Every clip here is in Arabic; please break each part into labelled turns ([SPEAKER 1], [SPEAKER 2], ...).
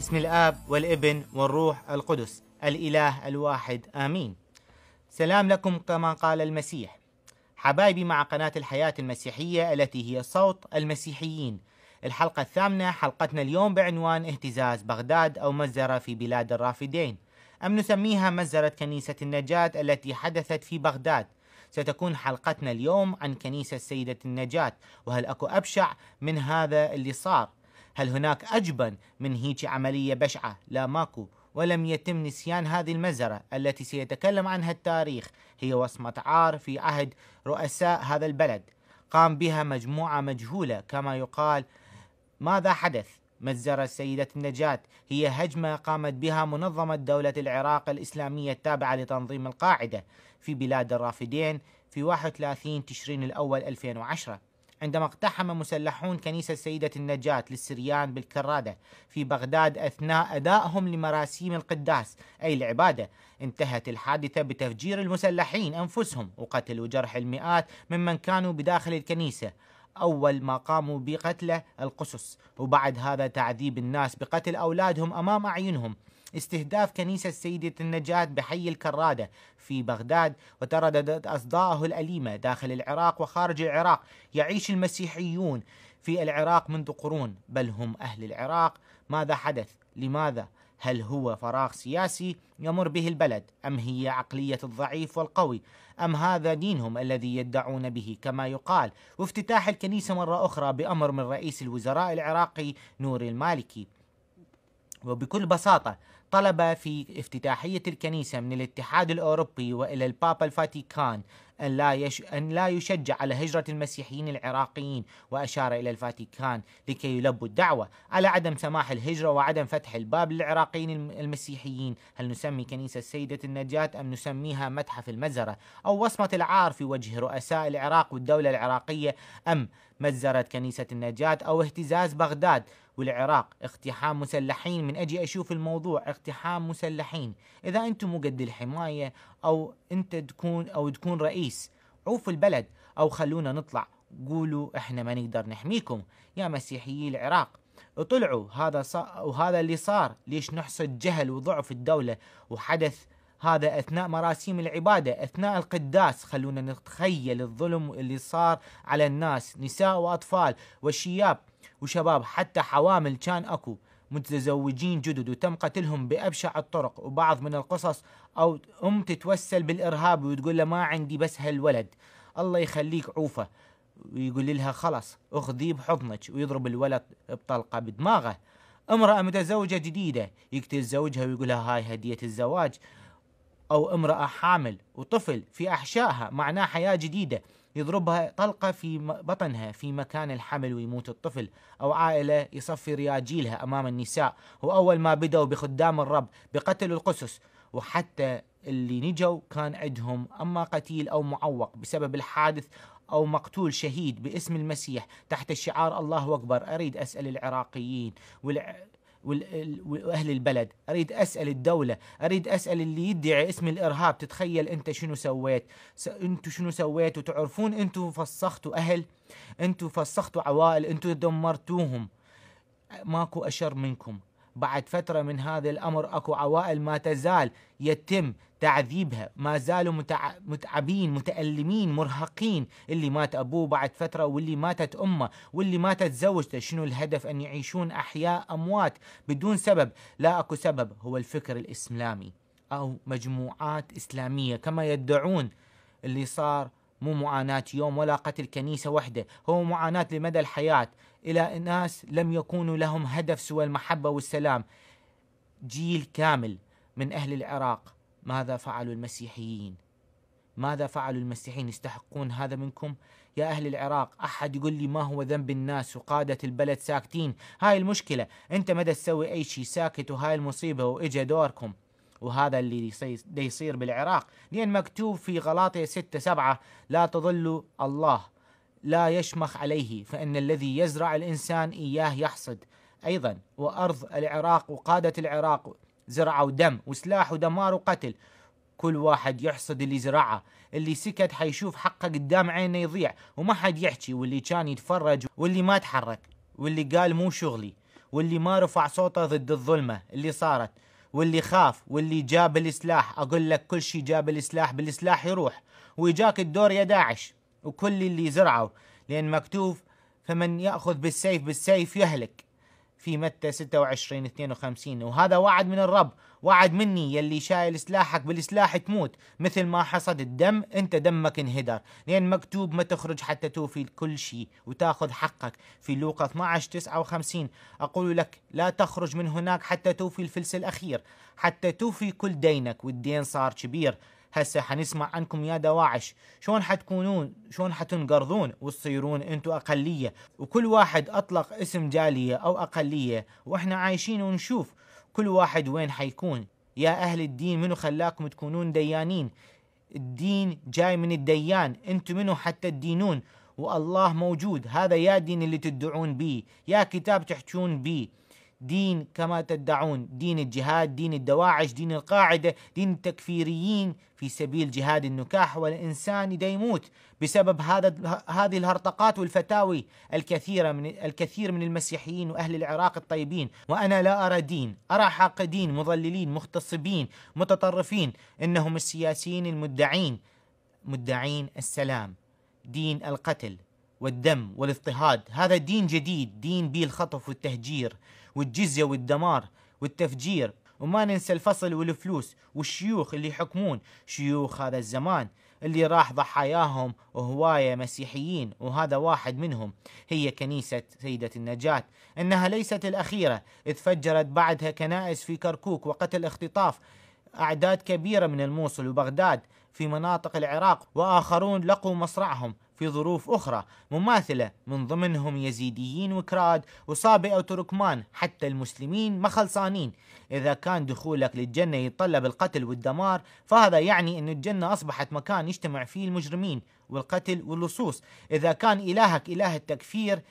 [SPEAKER 1] اسم الآب والابن والروح القدس الاله الواحد امين. سلام لكم كما قال المسيح. حبايبي مع قناه الحياه المسيحيه التي هي صوت المسيحيين. الحلقه الثامنه حلقتنا اليوم بعنوان اهتزاز بغداد او مزرة في بلاد الرافدين. أم نسميها مزرة كنيسة النجاة التي حدثت في بغداد ستكون حلقتنا اليوم عن كنيسة سيدة النجاة وهل أكو أبشع من هذا اللي صار هل هناك أجبن من هيك عملية بشعة لا ماكو ولم يتم نسيان هذه المزرة التي سيتكلم عنها التاريخ هي وصمة عار في عهد رؤساء هذا البلد قام بها مجموعة مجهولة كما يقال ماذا حدث مزرة سيدة النجاة هي هجمة قامت بها منظمة دولة العراق الإسلامية التابعة لتنظيم القاعدة في بلاد الرافدين في 31 تشرين الأول 2010 عندما اقتحم مسلحون كنيسة السيدة النجاة للسريان بالكرادة في بغداد أثناء أدائهم لمراسيم القداس أي العبادة انتهت الحادثة بتفجير المسلحين أنفسهم وقتل وجرح المئات ممن كانوا بداخل الكنيسة أول ما قاموا بقتله القسس وبعد هذا تعذيب الناس بقتل أولادهم أمام أعينهم استهداف كنيسة سيدة النجاة بحي الكرادة في بغداد وترددت أصداءه الأليمة داخل العراق وخارج العراق يعيش المسيحيون في العراق منذ قرون بل هم أهل العراق ماذا حدث لماذا هل هو فراغ سياسي يمر به البلد ام هي عقليه الضعيف والقوي ام هذا دينهم الذي يدعون به كما يقال وافتتاح الكنيسه مره اخرى بامر من رئيس الوزراء العراقي نور المالكي وبكل بساطه طلب في افتتاحية الكنيسة من الاتحاد الأوروبي وإلى البابا الفاتيكان أن لا, يش... أن لا يشجع على هجرة المسيحيين العراقيين وأشار إلى الفاتيكان لكي يلبوا الدعوة على عدم سماح الهجرة وعدم فتح الباب للعراقيين المسيحيين هل نسمي كنيسة سيدة النجاة أم نسميها متحف المزرة أو وصمة العار في وجه رؤساء العراق والدولة العراقية أم مجزرة كنيسة النجاة أو اهتزاز بغداد والعراق اقتحام مسلحين من أجي أشوف الموضوع اقتحام مسلحين إذا أنتم مو قد الحماية أو أنت تكون أو تكون رئيس عوف البلد أو خلونا نطلع قولوا احنا ما نقدر نحميكم يا مسيحيي العراق اطلعوا هذا وهذا اللي صار ليش نحصد جهل وضعف الدولة وحدث هذا اثناء مراسيم العباده اثناء القداس خلونا نتخيل الظلم اللي صار على الناس نساء واطفال وشياب وشباب حتى حوامل كان اكو متزوجين جدد وتم قتلهم بابشع الطرق وبعض من القصص او ام تتوسل بالارهاب وتقول له ما عندي بس هالولد الله يخليك عوفه ويقول لها خلص اخذيه بحضنك ويضرب الولد بطلقه بدماغه امراه متزوجه جديده يقتل زوجها ويقول لها هاي هديه الزواج أو امرأة حامل وطفل في أحشائها معناه حياة جديدة يضربها طلقة في بطنها في مكان الحمل ويموت الطفل أو عائلة يصفي رياجيلها أمام النساء وأول ما بدأوا بخدام الرب بقتل القسس وحتى اللي نجوا كان عندهم أما قتيل أو معوق بسبب الحادث أو مقتول شهيد باسم المسيح تحت الشعار الله أكبر أريد أسأل العراقيين والع... واهل البلد اريد اسال الدوله اريد اسال اللي يدعي اسم الارهاب تتخيل انت شنو سويت س... شنو سويتوا تعرفون انتوا فسختوا اهل انتوا فسختوا عوائل انتوا دمرتوهم ماكو اشر منكم بعد فترة من هذا الأمر أكو عوائل ما تزال يتم تعذيبها ما زالوا متعبين متألمين مرهقين اللي مات أبوه بعد فترة واللي ماتت أمه واللي ماتت زوجته شنو الهدف أن يعيشون أحياء أموات بدون سبب لا أكو سبب هو الفكر الإسلامي أو مجموعات إسلامية كما يدعون اللي صار مو معاناة يوم ولا قتل كنيسة وحدة هو معاناة لمدى الحياة إلى ناس لم يكونوا لهم هدف سوى المحبة والسلام جيل كامل من أهل العراق ماذا فعلوا المسيحيين ماذا فعلوا المسيحيين يستحقون هذا منكم يا أهل العراق أحد يقول لي ما هو ذنب الناس وقادة البلد ساكتين هاي المشكلة أنت مدى تسوي أي شيء ساكت وهاي المصيبة وإجا دوركم وهذا اللي يصير بالعراق لأن مكتوب في غلاطية 6 سبعة لا تضل الله لا يشمخ عليه فإن الذي يزرع الإنسان إياه يحصد أيضا وأرض العراق وقادة العراق زرعوا دم وسلاح ودمار وقتل كل واحد يحصد اللي زرعه اللي سكت حيشوف حقه قدام عينه يضيع وما حد يحكي واللي كان يتفرج واللي ما تحرك واللي قال مو شغلي واللي ما رفع صوته ضد الظلمة اللي صارت واللي خاف واللي جاب السلاح اقول لك كل شيء جاب السلاح بالسلاح يروح ويجاك الدور يا داعش وكل اللي زرعوا لان مكتوب فمن ياخذ بالسيف بالسيف يهلك في متى 26 52 وهذا وعد من الرب وعد مني يلي شايل سلاحك بالسلاح تموت مثل ما حصد الدم انت دمك انهدر لان مكتوب ما تخرج حتى توفي كل شيء وتاخذ حقك في لوقا 12 59 اقول لك لا تخرج من هناك حتى توفي الفلس الاخير حتى توفي كل دينك والدين صار كبير هسه حنسمع عنكم يا دواعش شلون حتكونون شلون حتنقرضون وتصيرون انتم اقليه وكل واحد اطلق اسم جاليه او اقليه واحنا عايشين ونشوف كل واحد وين حيكون يا اهل الدين منو خلاكم تكونون ديانين الدين جاي من الديان انتم منو حتى تدينون والله موجود هذا يا دين اللي تدعون بيه يا كتاب تحجون بيه دين كما تدعون دين الجهاد دين الدواعش دين القاعدة دين التكفيريين في سبيل جهاد النكاح والإنسان يموت بسبب هذا هذه الهرطقات والفتاوي الكثيرة من الكثير من المسيحيين وأهل العراق الطيبين وأنا لا أرى دين أرى حاقدين مضللين مغتصبين متطرفين إنهم السياسيين المدعين مدعين السلام دين القتل والدم والاضطهاد هذا دين جديد دين بيه الخطف والتهجير والجزية والدمار والتفجير وما ننسى الفصل والفلوس والشيوخ اللي يحكمون شيوخ هذا الزمان اللي راح ضحاياهم وهواية مسيحيين وهذا واحد منهم هي كنيسة سيدة النجاة إنها ليست الأخيرة إذ فجرت بعدها كنائس في كركوك وقتل اختطاف أعداد كبيرة من الموصل وبغداد في مناطق العراق وآخرون لقوا مصرعهم في ظروف أخرى مماثلة من ضمنهم يزيديين وكراد وصابئة وتركمان حتى المسلمين ما خلصانين إذا كان دخولك للجنة يتطلب القتل والدمار فهذا يعني أن الجنة أصبحت مكان يجتمع فيه المجرمين والقتل واللصوص إذا كان إلهك إله التكفير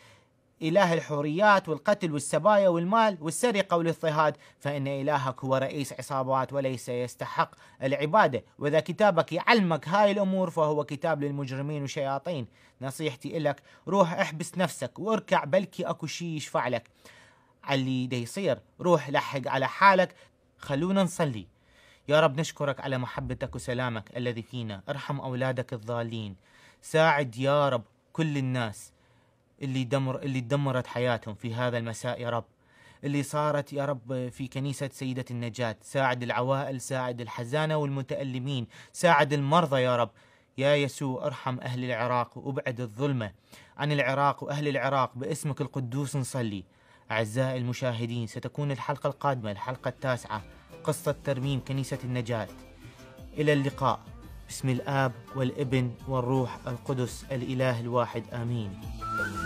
[SPEAKER 1] إله الحريات والقتل والسبايا والمال والسرقة والاضطهاد فإن إلهك هو رئيس عصابات وليس يستحق العبادة وإذا كتابك يعلمك هاي الأمور فهو كتاب للمجرمين وشياطين نصيحتي إلك روح احبس نفسك واركع بلكي أكو شي يشفع لك على اللي دا يصير روح لحق على حالك خلونا نصلي يا رب نشكرك على محبتك وسلامك الذي فينا ارحم أولادك الضالين ساعد يا رب كل الناس اللي دمر اللي دمرت حياتهم في هذا المساء يا رب اللي صارت يا رب في كنيسة سيدة النجاة ساعد العوائل ساعد الحزانة والمتألمين ساعد المرضى يا رب يا يسوع ارحم أهل العراق وابعد الظلمة عن العراق وأهل العراق باسمك القدوس نصلي أعزائي المشاهدين ستكون الحلقة القادمة الحلقة التاسعة قصة ترميم كنيسة النجاة إلى اللقاء باسم الآب والابن والروح القدس الإله الواحد آمين